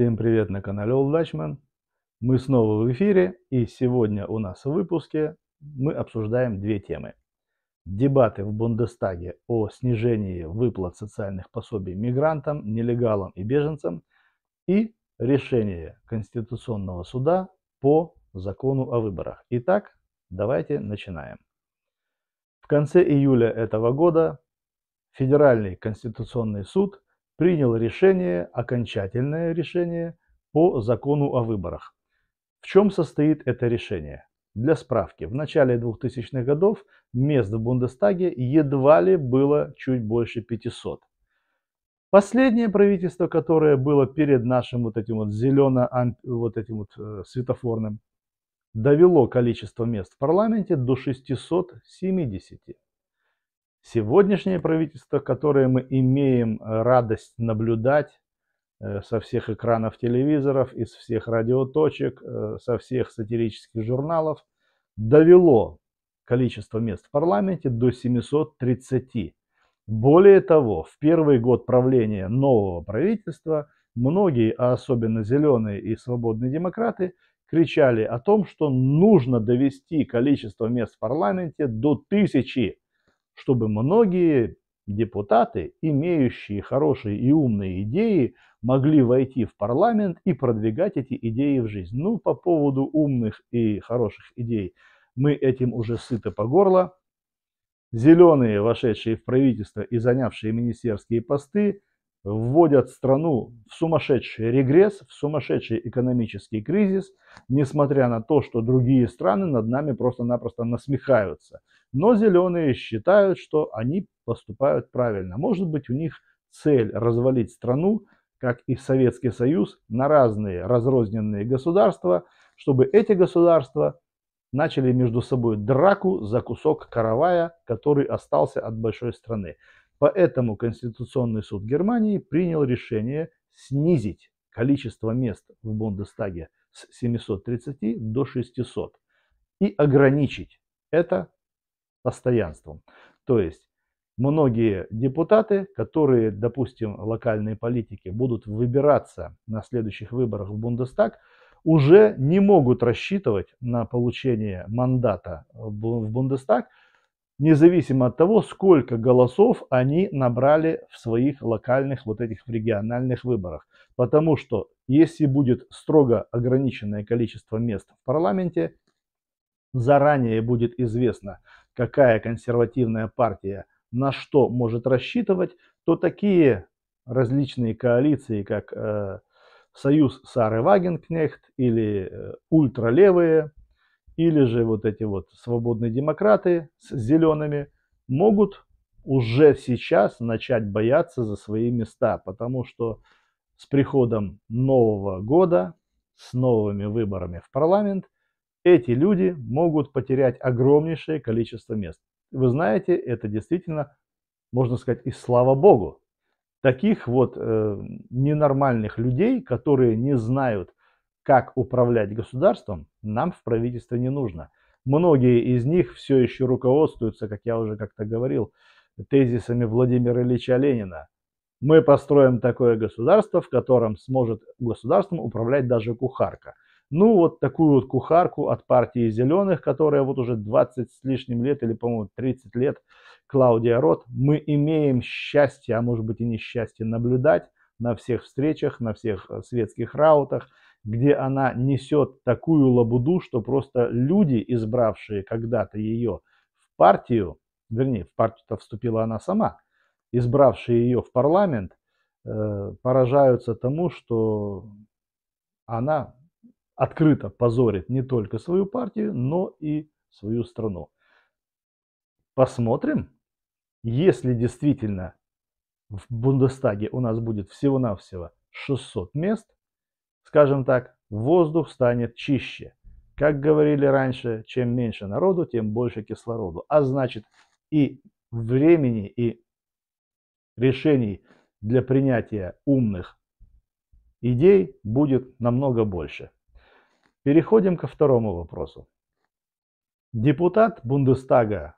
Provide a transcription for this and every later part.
Всем привет на канале Old Dutchman. Мы снова в эфире и сегодня у нас в выпуске мы обсуждаем две темы. Дебаты в Бундестаге о снижении выплат социальных пособий мигрантам, нелегалам и беженцам и решение Конституционного суда по закону о выборах. Итак, давайте начинаем. В конце июля этого года Федеральный Конституционный суд – принял решение, окончательное решение по закону о выборах. В чем состоит это решение? Для справки, в начале 2000-х годов мест в Бундестаге едва ли было чуть больше 500. Последнее правительство, которое было перед нашим вот этим вот зелено вот этим вот э, светофорным, довело количество мест в парламенте до 670. Сегодняшнее правительство, которое мы имеем э, радость наблюдать э, со всех экранов телевизоров, из всех радиоточек, э, со всех сатирических журналов, довело количество мест в парламенте до 730. Более того, в первый год правления нового правительства многие, а особенно зеленые и свободные демократы, кричали о том, что нужно довести количество мест в парламенте до тысячи чтобы многие депутаты, имеющие хорошие и умные идеи, могли войти в парламент и продвигать эти идеи в жизнь. Ну, по поводу умных и хороших идей, мы этим уже сыты по горло. Зеленые, вошедшие в правительство и занявшие министерские посты, вводят страну в сумасшедший регресс, в сумасшедший экономический кризис, несмотря на то, что другие страны над нами просто-напросто насмехаются. Но зеленые считают, что они поступают правильно. Может быть, у них цель развалить страну, как и Советский Союз, на разные разрозненные государства, чтобы эти государства начали между собой драку за кусок каравая, который остался от большой страны. Поэтому Конституционный суд Германии принял решение снизить количество мест в Бундестаге с 730 до 600 и ограничить это постоянством. То есть многие депутаты, которые, допустим, локальные политики, будут выбираться на следующих выборах в Бундестаг, уже не могут рассчитывать на получение мандата в Бундестаг, независимо от того, сколько голосов они набрали в своих локальных вот этих региональных выборах. Потому что если будет строго ограниченное количество мест в парламенте, заранее будет известно, какая консервативная партия на что может рассчитывать, то такие различные коалиции, как э, Союз Сары Вагенкнехт или э, ультралевые или же вот эти вот свободные демократы с зелеными могут уже сейчас начать бояться за свои места, потому что с приходом Нового года, с новыми выборами в парламент, эти люди могут потерять огромнейшее количество мест. Вы знаете, это действительно, можно сказать, и слава богу. Таких вот э, ненормальных людей, которые не знают, как управлять государством, нам в правительстве не нужно. Многие из них все еще руководствуются, как я уже как-то говорил, тезисами Владимира Ильича Ленина. Мы построим такое государство, в котором сможет государством управлять даже кухарка. Ну, вот такую вот кухарку от партии «Зеленых», которая вот уже 20 с лишним лет или, по-моему, 30 лет, Клаудия Рот, мы имеем счастье, а может быть и несчастье, наблюдать на всех встречах, на всех э, светских раутах – где она несет такую лабуду, что просто люди, избравшие когда-то ее в партию, вернее, в партию-то вступила она сама, избравшие ее в парламент, э, поражаются тому, что она открыто позорит не только свою партию, но и свою страну. Посмотрим, если действительно в Бундестаге у нас будет всего-навсего 600 мест – Скажем так, воздух станет чище. Как говорили раньше, чем меньше народу, тем больше кислороду. А значит, и времени, и решений для принятия умных идей будет намного больше. Переходим ко второму вопросу. Депутат Бундестага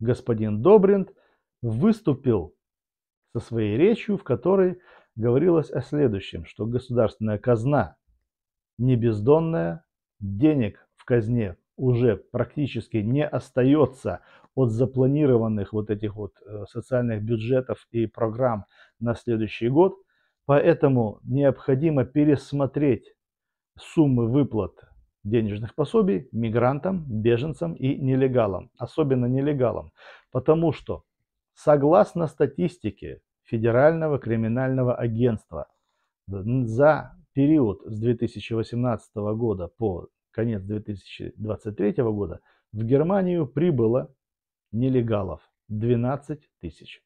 господин Добринд выступил со своей речью, в которой говорилось о следующем, что государственная казна не бездонная, денег в казне уже практически не остается от запланированных вот этих вот э, социальных бюджетов и программ на следующий год. Поэтому необходимо пересмотреть суммы выплат денежных пособий мигрантам, беженцам и нелегалам, особенно нелегалам, потому что согласно статистике Федерального криминального агентства за период с 2018 года по конец 2023 года в Германию прибыло нелегалов 12 тысяч.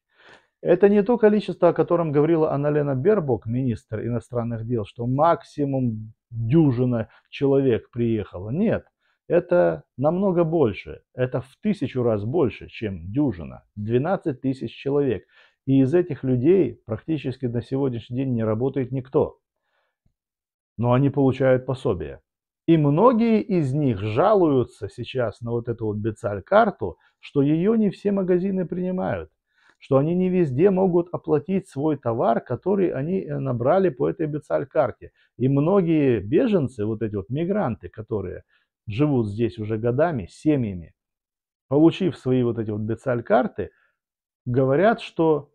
Это не то количество, о котором говорила Аналена Бербок, министр иностранных дел, что максимум дюжина человек приехала. Нет, это намного больше. Это в тысячу раз больше, чем дюжина. 12 тысяч человек. И из этих людей практически на сегодняшний день не работает никто. Но они получают пособие. И многие из них жалуются сейчас на вот эту вот бицаль-карту, что ее не все магазины принимают, что они не везде могут оплатить свой товар, который они э, набрали по этой бицаль-карте. И многие беженцы, вот эти вот мигранты, которые живут здесь уже годами, семьями, получив свои вот эти вот бицаль-карты, говорят, что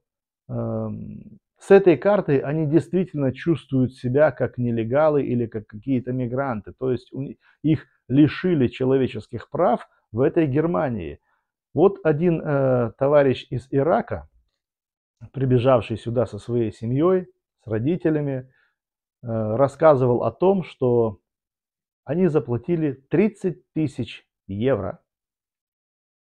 Эм, с этой картой они действительно чувствуют себя как нелегалы или как какие-то мигранты. То есть их лишили человеческих прав в этой Германии. Вот один э, товарищ из Ирака, прибежавший сюда со своей семьей, с родителями, э, рассказывал о том, что они заплатили 30 тысяч евро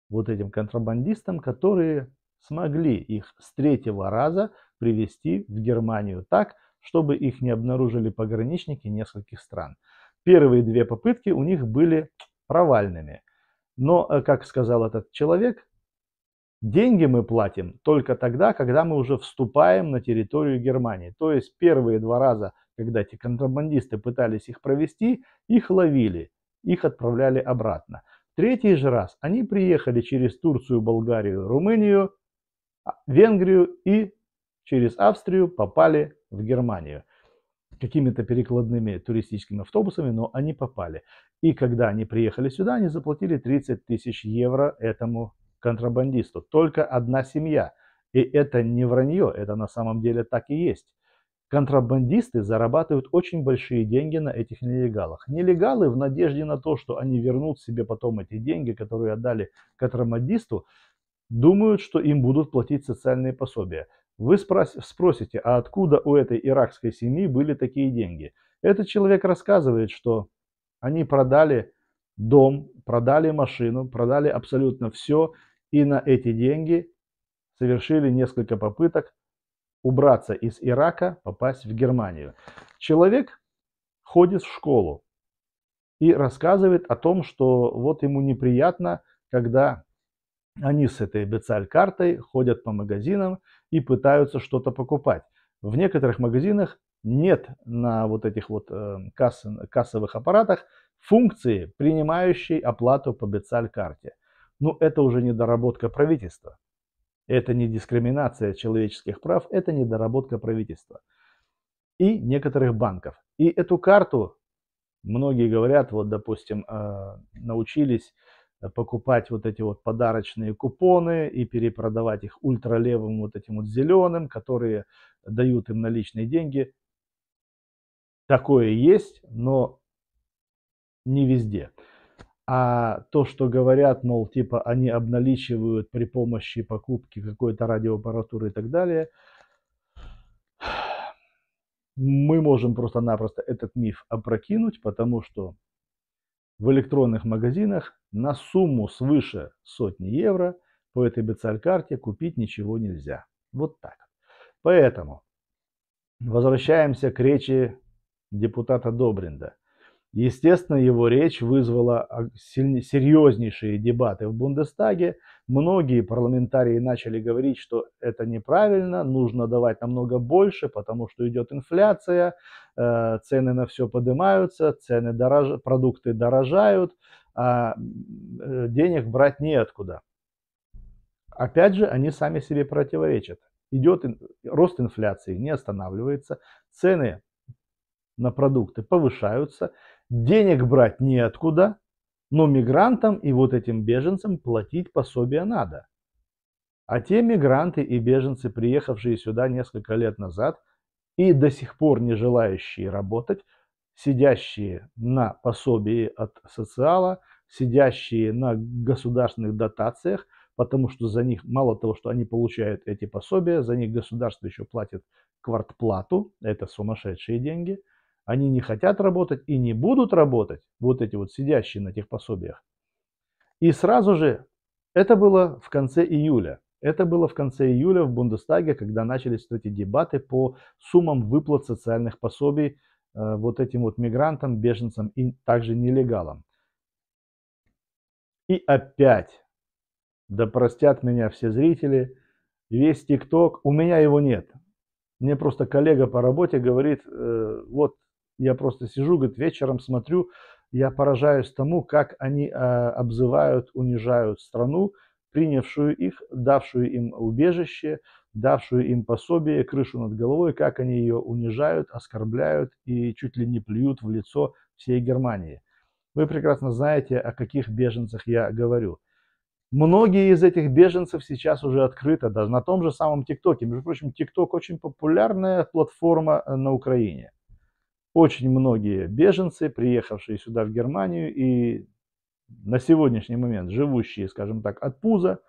вот этим контрабандистам, которые смогли их с третьего раза привезти в Германию так, чтобы их не обнаружили пограничники нескольких стран. Первые две попытки у них были провальными. Но, э, как сказал этот человек, деньги мы платим только тогда, когда мы уже вступаем на территорию Германии. То есть первые два раза, когда эти контрабандисты пытались их провести, их ловили, их отправляли обратно. третий же раз они приехали через Турцию, Болгарию, Румынию, Венгрию и через Австрию попали в Германию какими-то перекладными туристическими автобусами, но они попали. И когда они приехали сюда, они заплатили 30 тысяч евро этому контрабандисту. Только одна семья. И это не вранье, это на самом деле так и есть. Контрабандисты зарабатывают очень большие деньги на этих нелегалах. Нелегалы в надежде на то, что они вернут себе потом эти деньги, которые отдали контрабандисту, Думают, что им будут платить социальные пособия. Вы спросите, а откуда у этой иракской семьи были такие деньги? Этот человек рассказывает, что они продали дом, продали машину, продали абсолютно все, и на эти деньги совершили несколько попыток убраться из Ирака, попасть в Германию. Человек ходит в школу и рассказывает о том, что вот ему неприятно, когда они с этой бицаль-картой ходят по магазинам и пытаются что-то покупать. В некоторых магазинах нет на вот этих вот э, касс, кассовых аппаратах функции, принимающей оплату по бицаль-карте. Ну, это уже недоработка правительства. Это не дискриминация человеческих прав, это недоработка правительства и некоторых банков. И эту карту, многие говорят, вот, допустим, э, научились Э, покупать вот эти вот подарочные купоны и перепродавать их ультралевым вот этим вот зеленым, которые дают им наличные деньги. Такое есть, но не везде. А то, что говорят, мол, типа они обналичивают при помощи покупки какой-то радиоаппаратуры и так далее, мы можем просто-напросто этот миф опрокинуть, потому что в электронных магазинах на сумму свыше сотни евро по этой BCL-карте купить ничего нельзя. Вот так. Поэтому возвращаемся к речи депутата Добринда. Естественно, его речь вызвала серьезнейшие дебаты в Бундестаге. Многие парламентарии начали говорить, что это неправильно, нужно давать намного больше, потому что идет инфляция, э, цены на все поднимаются, цены дорож... продукты дорожают, а э, денег брать неоткуда. Опять же, они сами себе противоречат. Идет рост инфляции, не останавливается, цены на продукты повышаются, Денег брать неоткуда, но мигрантам и вот этим беженцам платить пособие надо. А те мигранты и беженцы, приехавшие сюда несколько лет назад и до сих пор не желающие работать, сидящие на пособии от социала, сидящие на государственных дотациях, потому что за них мало того, что они получают эти пособия, за них государство еще платит квартплату, это сумасшедшие деньги – они не хотят работать и не будут работать, вот эти вот сидящие на тех пособиях. И сразу же, это было в конце июля. Это было в конце июля в Бундестаге, когда начались эти дебаты по суммам выплат социальных пособий э, вот этим вот мигрантам, беженцам и также нелегалам. И опять, да простят меня все зрители, весь ТикТок, у меня его нет. Мне просто коллега по работе говорит, э, вот я просто сижу, говорит, вечером смотрю, я поражаюсь тому, как они э, обзывают, унижают страну, принявшую их, давшую им убежище, давшую им пособие, крышу над головой, как они ее унижают, оскорбляют и чуть ли не плюют в лицо всей Германии. Вы прекрасно знаете, о каких беженцах я говорю. Многие из этих беженцев сейчас уже открыто, даже на том же самом ТикТоке. Между прочим, ТикТок очень популярная платформа э, на Украине очень многие беженцы, приехавшие сюда в Германию и на сегодняшний момент живущие, скажем так, от пуза,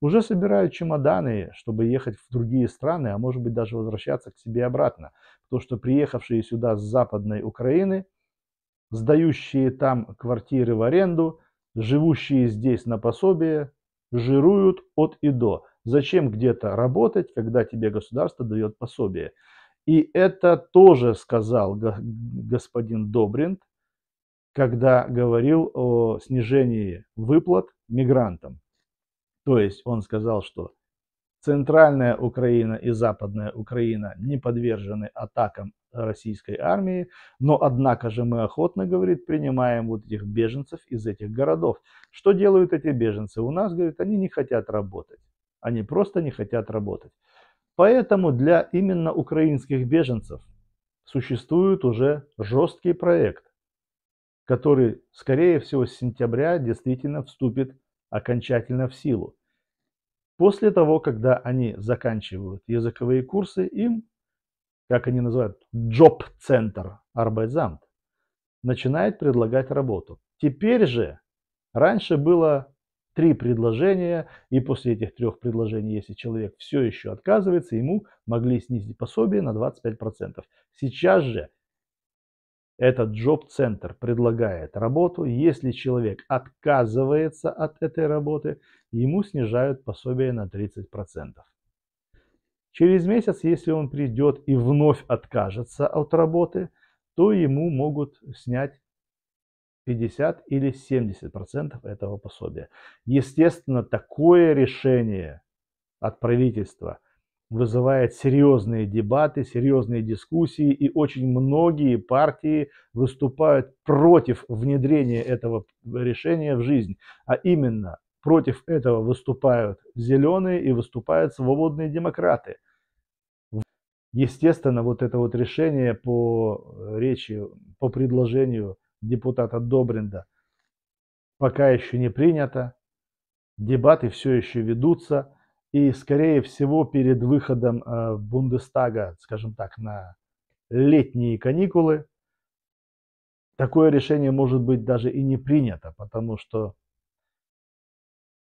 уже собирают чемоданы, чтобы ехать в другие страны, а может быть даже возвращаться к себе обратно. Потому что приехавшие сюда с западной Украины, сдающие там квартиры в аренду, живущие здесь на пособие, жируют от и до. Зачем где-то работать, когда тебе государство дает пособие? И это тоже сказал господин Добринт, когда говорил о снижении выплат мигрантам. То есть он сказал, что центральная Украина и западная Украина не подвержены атакам российской армии, но однако же мы охотно, говорит, принимаем вот этих беженцев из этих городов. Что делают эти беженцы? У нас, говорит, они не хотят работать. Они просто не хотят работать. Поэтому для именно украинских беженцев существует уже жесткий проект, который, скорее всего, с сентября действительно вступит окончательно в силу. После того, когда они заканчивают языковые курсы, им, как они называют, джоб-центр, арбайзамт, начинает предлагать работу. Теперь же, раньше было три предложения, и после этих трех предложений, если человек все еще отказывается, ему могли снизить пособие на 25%. Сейчас же этот джоб-центр предлагает работу. Если человек отказывается от этой работы, ему снижают пособие на 30%. Через месяц, если он придет и вновь откажется от работы, то ему могут снять 50 или 70% процентов этого пособия. Естественно, такое решение от правительства вызывает серьезные дебаты, серьезные дискуссии, и очень многие партии выступают против внедрения этого решения в жизнь. А именно, против этого выступают зеленые и выступают свободные демократы. Естественно, вот это вот решение по э, речи, по предложению депутата Добринда, пока еще не принято. Дебаты все еще ведутся. И, скорее всего, перед выходом э, Бундестага, скажем так, на летние каникулы, такое решение может быть даже и не принято, потому что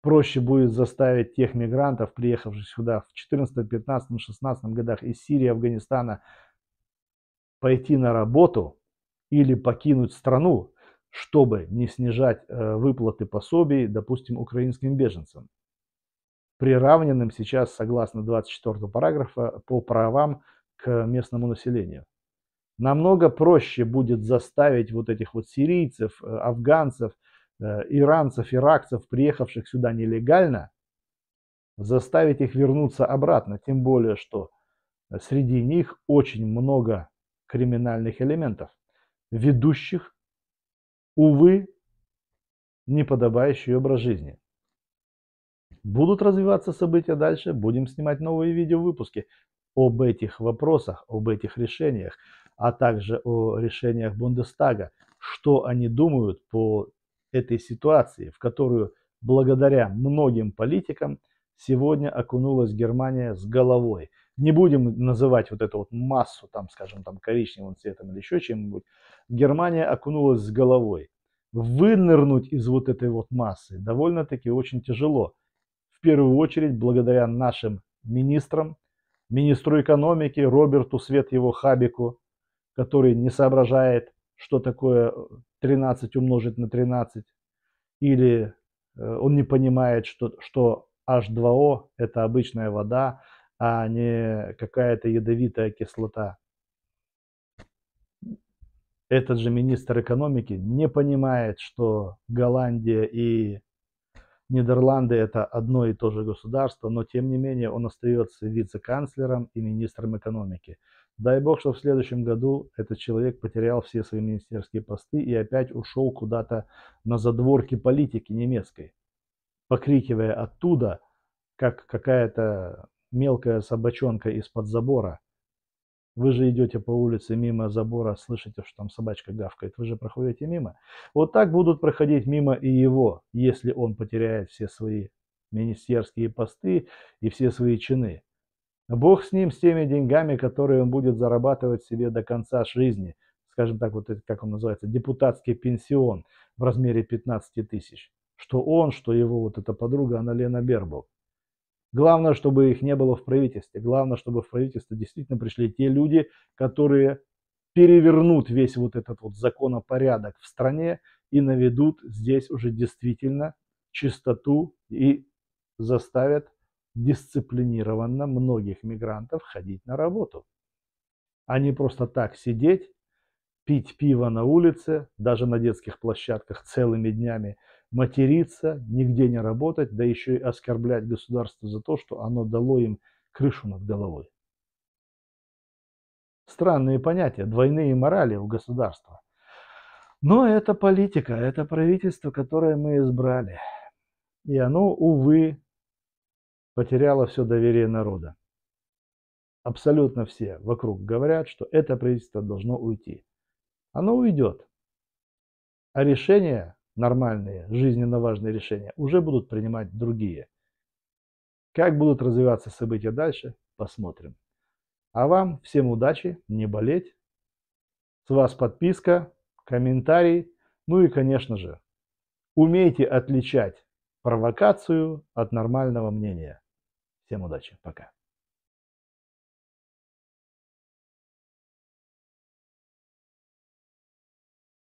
проще будет заставить тех мигрантов, приехавших сюда в 14, 15, 16 годах из Сирии, Афганистана, пойти на работу, или покинуть страну, чтобы не снижать э, выплаты пособий, допустим, украинским беженцам, приравненным сейчас, согласно 24 параграфа, по правам к местному населению. Намного проще будет заставить вот этих вот сирийцев, э, афганцев, э, иранцев, иракцев, приехавших сюда нелегально, заставить их вернуться обратно. Тем более, что среди них очень много криминальных элементов ведущих, увы, неподобающий образ жизни. Будут развиваться события дальше, будем снимать новые видеовыпуски об этих вопросах, об этих решениях, а также о решениях Бундестага, что они думают по этой ситуации, в которую благодаря многим политикам сегодня окунулась Германия с головой – не будем называть вот эту вот массу, там, скажем, там, коричневым цветом или еще чем-нибудь, Германия окунулась с головой. Вынырнуть из вот этой вот массы довольно-таки очень тяжело. В первую очередь благодаря нашим министрам, министру экономики Роберту Свет его Хабику, который не соображает, что такое 13 э, умножить на 13, или э, он не понимает, что, что H2O – это обычная вода, а не какая-то ядовитая кислота. Этот же министр экономики не понимает, что Голландия и Нидерланды это одно и то же государство, но тем не менее он остается вице-канцлером и министром экономики. Дай бог, что в следующем году этот человек потерял все свои министерские посты и опять ушел куда-то на задворки политики немецкой, покрикивая оттуда, как какая-то мелкая собачонка из-под забора. Вы же идете по улице мимо забора, слышите, что там собачка гавкает, вы же проходите мимо. Вот так будут проходить мимо и его, если он потеряет все свои министерские посты и все свои чины. Бог с ним, с теми деньгами, которые он будет зарабатывать себе до конца жизни. Скажем так, вот это, как он называется, депутатский пенсион в размере 15 тысяч. Что он, что его вот эта подруга, она Лена Бербл. Главное, чтобы их не было в правительстве. Главное, чтобы в правительство действительно пришли те люди, которые перевернут весь вот этот вот законопорядок в стране и наведут здесь уже действительно чистоту и заставят дисциплинированно многих мигрантов ходить на работу. А не просто так сидеть, пить пиво на улице, даже на детских площадках целыми днями – материться, нигде не работать, да еще и оскорблять государство за то, что оно дало им крышу над головой. Странные понятия, двойные морали у государства. Но это политика, это правительство, которое мы избрали. И оно, увы, потеряло все доверие народа. Абсолютно все вокруг говорят, что это правительство должно уйти. Оно уйдет. А решение нормальные, жизненно важные решения, уже будут принимать другие. Как будут развиваться события дальше, посмотрим. А вам всем удачи, не болеть. С вас подписка, комментарий, ну и, конечно же, умейте отличать провокацию от нормального мнения. Всем удачи, пока.